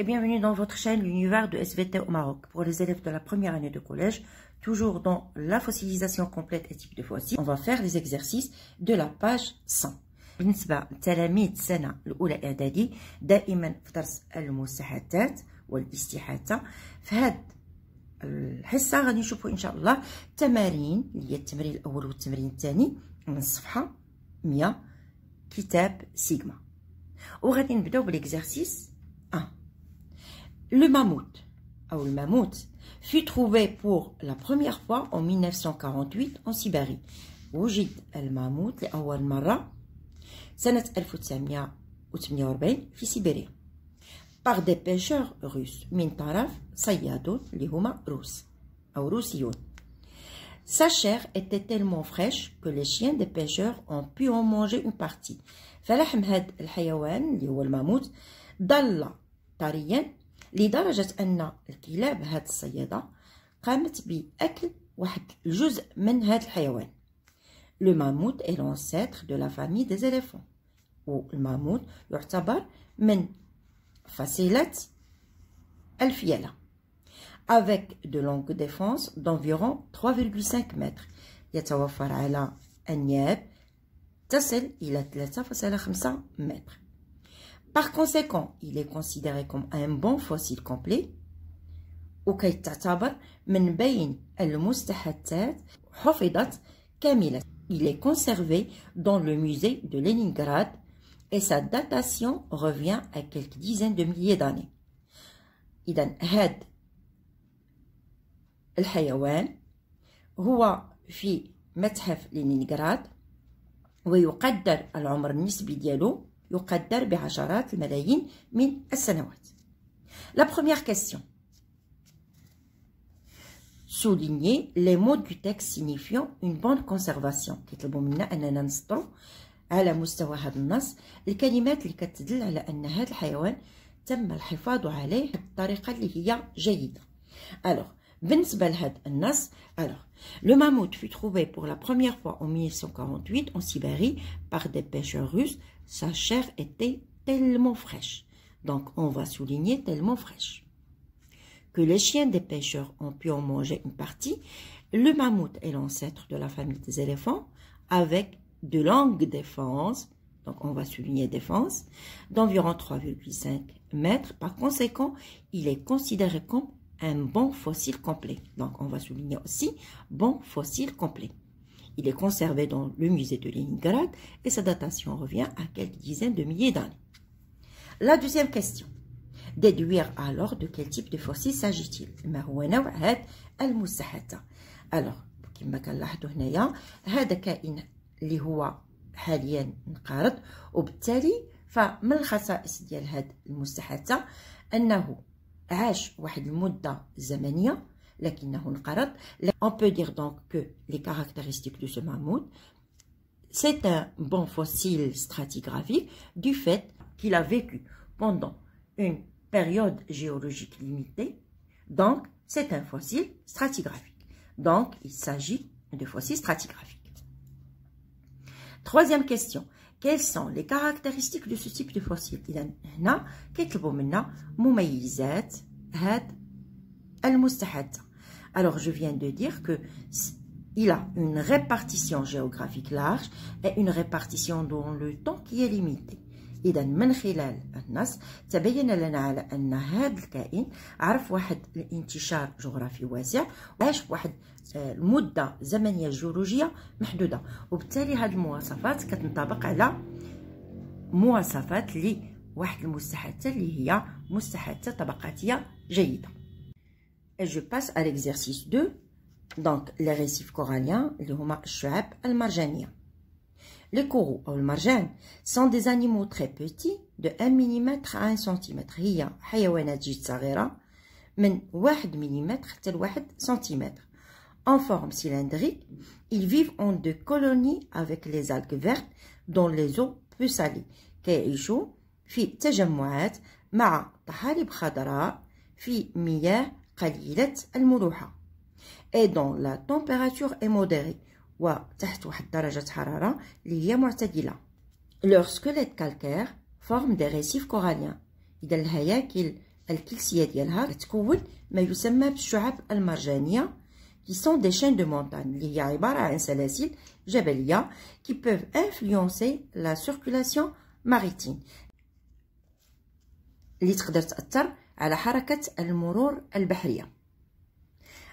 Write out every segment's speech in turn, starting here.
et bienvenue dans votre chaîne l'univers de SVT au Maroc pour les élèves de la première année de collège, toujours dans la fossilisation complète et type de fossile. On va faire les exercices de la page 100. بالنسبة تلاميذ سنة الأولى إعدادي دائما في درس المساحتات والاستحاثة في هذه الحصة غادي نشوفوا إن شاء الله تمارين اللي هي التمرين الأول والتمرين الثاني من صفحة 100 كتاب سيغما وغادي نبداو بالاكزرسيس le mammouth, ah, le mammouth, fut trouvé pour la première fois en 1948 en Sibérie. وجد الماموت لأول مرة سنة 1948 في سيبيريا par des pêcheurs russes mintaraf طرف صيادون اللي هما روس Sa chair était tellement fraîche que les chiens des pêcheurs ont pu en manger une partie. فلحم هاد الحيوان اللي هو الماموت ضل طريا لدرجة أن الكلاب هاد الصيادة قامت بأكل واحد جزء من هاد الحيوان لو ماموت اي لونسيتر دو لا فامي دي زيليفون والماموت يعتبر من فصيلة الفيلة افيك دو لونغ ديفونس دونفيرون 3,5 متر يتوفر على أنياب تصل إلى 3.5 متر Par conséquent, il est considéré comme un bon fossile complet. وكي تعتبر من بين المستحثات حفظت كاملة. Il est conservé dans le musée de Leningrad et sa datation revient à quelques dizaines de milliers d'années. إذا هاد الحيوان هو في متحف لينينغراد ويقدر العمر النسبي ديالو يقدر بعشرات الملايين من السنوات. لا première كاستيون سوليني لي مود دو texte سينيفيون اون بون conservation. كيطلبوا منا اننا نسطرو على مستوى هذا النص الكلمات اللي كتدل على ان هذا الحيوان تم الحفاظ عليه بطريقه اللي هي جيده. الوغ بالنسبه لهذا النص الوغ لو ماموت fut trouvé pour la première fois en 1948 en Sibérie par des pêcheurs russes Sa chair était tellement fraîche. Donc on va souligner tellement fraîche. Que les chiens des pêcheurs ont pu en manger une partie. Le mammouth est l'ancêtre de la famille des éléphants avec de longues défenses. Donc on va souligner défense d'environ 3,5 mètres. Par conséquent, il est considéré comme un bon fossile complet. Donc on va souligner aussi bon fossile complet. Il est conservé dans le musée de Leningrad et sa datation revient à quelques dizaines de milliers d'années. La deuxième question. Déduire alors de quel type de fossile s'agit-il Alors, كما كنلاحظوا هنايا هذا كائن اللي هو حاليا انقرض وبالتالي فمن الخصائص ديال هذا المستحاته انه عاش واحد المدة زمنية On peut dire donc que les caractéristiques de ce mammouth, c'est un bon fossile stratigraphique du fait qu'il a vécu pendant une période géologique limitée, donc c'est un fossile stratigraphique. Donc il s'agit de fossiles stratigraphiques. Troisième question. Quelles sont les caractéristiques de ce type de fossile هنا a منا مميزات هاد Alors, je viens de dire que il a une répartition géographique large et une répartition dans le temps qui est limitée. إذا من خلال النص تبين لنا على أن هذا الكائن عرف واحد الانتشار جغرافي واسع وعاش واحد آه، المدة زمنية جيولوجية محدودة وبالتالي هذه المواصفات كتنطبق على مواصفات لواحد المستحثة اللي هي مستحثة طبقاتية جيدة Et je passe à l'exercice 2, donc les récifs coralliens, les Les coraux ou le marjan sont des animaux très petits de 1 mm à 1 cm. هي حيوانات جد صغيرة من 1 mm حتى 1 cm. En forme cylindrique, ils vivent en deux colonies avec les algues vertes dans les eaux peu salées. كيعيشوا في تجمعات مع طحالب خضراء في مياه قليلة الملوحة اي دون لا تمبيراتور اي موديري وتحت واحد درجة حرارة اللي هي معتدلة لور سكوليت كالكير فورم دي ريسيف كوراليان إذا الهياكل الكلسية ديالها تكون ما يسمى بالشعب المرجانية qui sont des chaînes de montagnes اللي هي عبارة عن سلاسل جبلية qui peuvent influencer la circulation maritime اللي تقدر تأثر على حركة المرور البحرية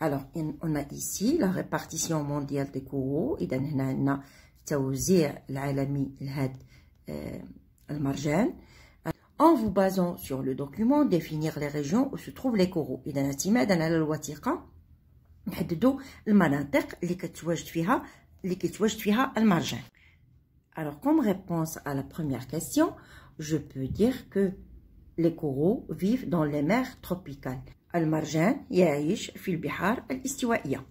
Alors, on a ici la répartition mondiale des coraux. إذا هنا عندنا التوزيع العالمي لهذا المرجان. En vous basant sur le document, définir les régions où se trouvent les coraux. إذا اعتمادا على الوثيقة نحددوا المناطق اللي كتواجد فيها اللي كيتواجد فيها المرجان. Alors, comme réponse à la première question, je peux dire que les coraux vivent dans les mers tropicales. المرجان fil bihar البحار الاستوائية.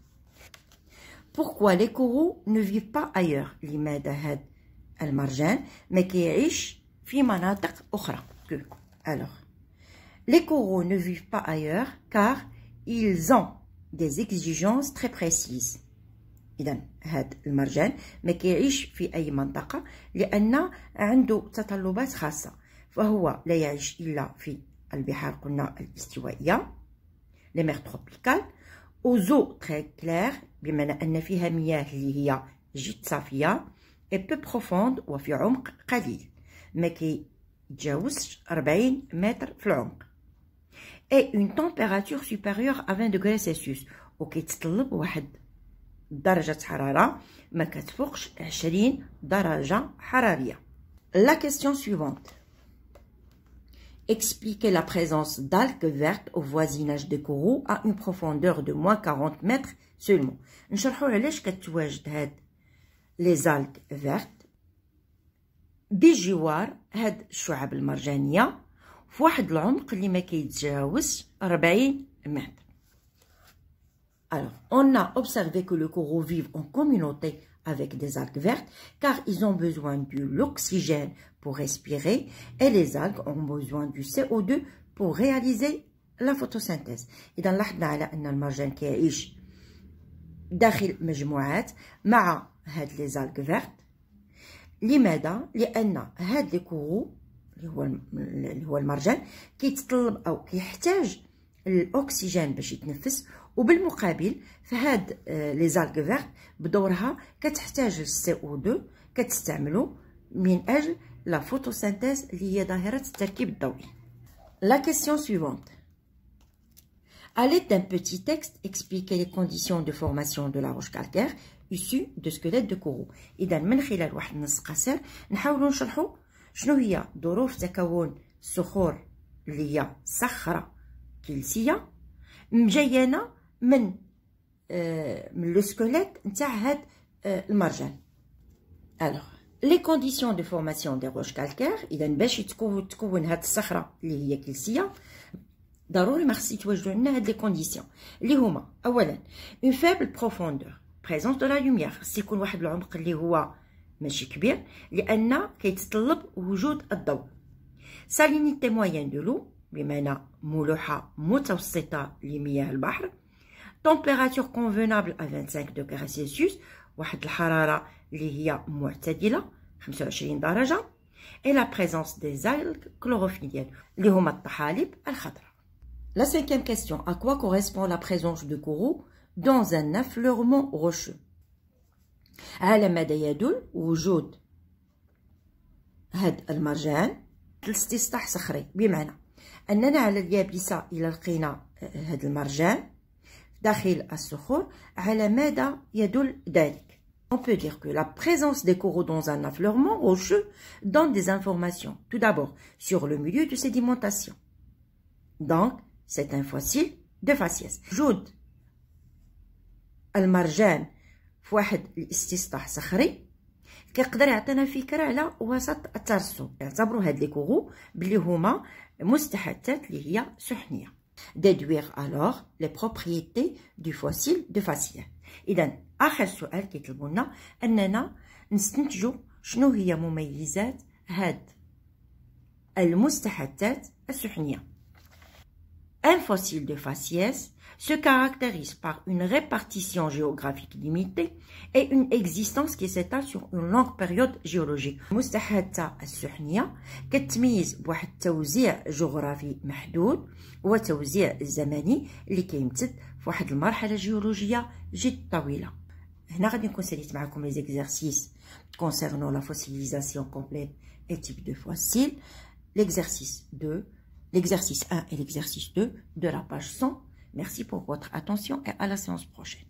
Pourquoi les coraux ne vivent pas ailleurs لماذا al المرجان ما كيعيش في مناطق أخرى que alors les coraux ne vivent pas ailleurs car ils ont des exigences très précises. إذا هاد المرجان ما كيعيش في أي منطقة لأن عنده تطلبات خاصة فهو لا يعيش إلا في البحار قلنا الاستوائية لي ميغ تروبيكال زو تري كلير بمعنى أن فيها مياه اللي هي جد صافية اي بو بروفوند وفي عمق قليل ما كيتجاوزش 40 متر في العمق اي اون تمبيراتور سوبيريور ا 20 دوغري سيلسيوس وكيتطلب واحد درجة حرارة ما كتفوقش 20 درجة حرارية لا كيستيون سويفونت expliquer la présence d'algues vertes au voisinage de Kourou à une profondeur de moins 40 mètres seulement. des algues vertes, les لي vertes فيرت بجوار هاد الشعاب المرجانيه في واحد العمق اللي ما كيتجاوزش 40 mètres. Alors, on a observé que le coraux vivent en communauté avec des algues vertes car ils ont besoin de l'oxygène pour respirer et les algues ont besoin du CO2 pour réaliser la photosynthèse. Et dans on a le margin qui est dans groupes avec les algues vertes, les les enna, qui est l'oxygène وبالمقابل فهاد آه، لي زالغ فيغت بدورها كتحتاج السي او 2 كتستعملو من اجل لا فوتوسينتيز اللي هي ظاهره التركيب الضوئي لا كيسيون سويفونت À l'aide d'un petit texte, expliquez les conditions de formation de la roche calcaire issue de squelette de coraux. إذا من خلال واحد النص قصير نحاولوا نشرحوا شنو هي ظروف تكون الصخور اللي هي صخرة كلسية مجينة من آه، من لو سكوليت نتاع هاد آه، المرجان الوغ لي كونديسيون دو فورماسيون دي روش كالكير اذا باش تكون تكون هاد الصخره اللي هي كلسيه ضروري ما خص يتواجدوا عندنا هاد لي كونديسيون اللي هما اولا اون فابل بروفوندور بريزونس دو لا لوميير خص يكون واحد العمق اللي هو ماشي كبير لان كيتطلب وجود الضوء سالينيتي موين دو لو بمعنى ملوحه متوسطه لمياه البحر température convenable à 25 degrés Celsius, واحد الحرارة اللي هي معتدلة 25 درجة et la présence des algues chlorophylliennes اللي هما الطحالب الخضراء. La cinquième question, à quoi correspond la présence de coraux dans un affleurement rocheux على ماذا يدل وجود هذا المرجان لاستصلاح صخري بمعنى اننا على اليابسه الى لقينا هذا المرجان داخل الصخور على ماذا يدل ذلك On peut dire que la présence des coraux dans un affleurement rocheux donne des informations, tout d'abord sur le milieu de sédimentation. Donc, c'est un fossile de faciès. جود المرجان في واحد الاستصلاح صخري كيقدر يعطينا فكره على وسط الترسب يعتبروا هاد لي كورو بلي هما مستحدثات اللي هي سحنيه déduire alors les propriétés du fossile de فاسيان اذا اخر سؤال كيطلبوا لنا اننا نستنتجوا شنو هي مميزات هاد المستحدثات السحنيه ان فوسيل دو فاسياس se caractérise par une répartition géographique limitée et une existence qui s'étale sur une longue période géologique. Nous avons كتميز بواحد التوزيع les exercices concernant la fossilisation complète et type de fossile, l'exercice 2, l'exercice 1 et l'exercice 2 de la page 100 Merci pour votre attention et à la séance prochaine.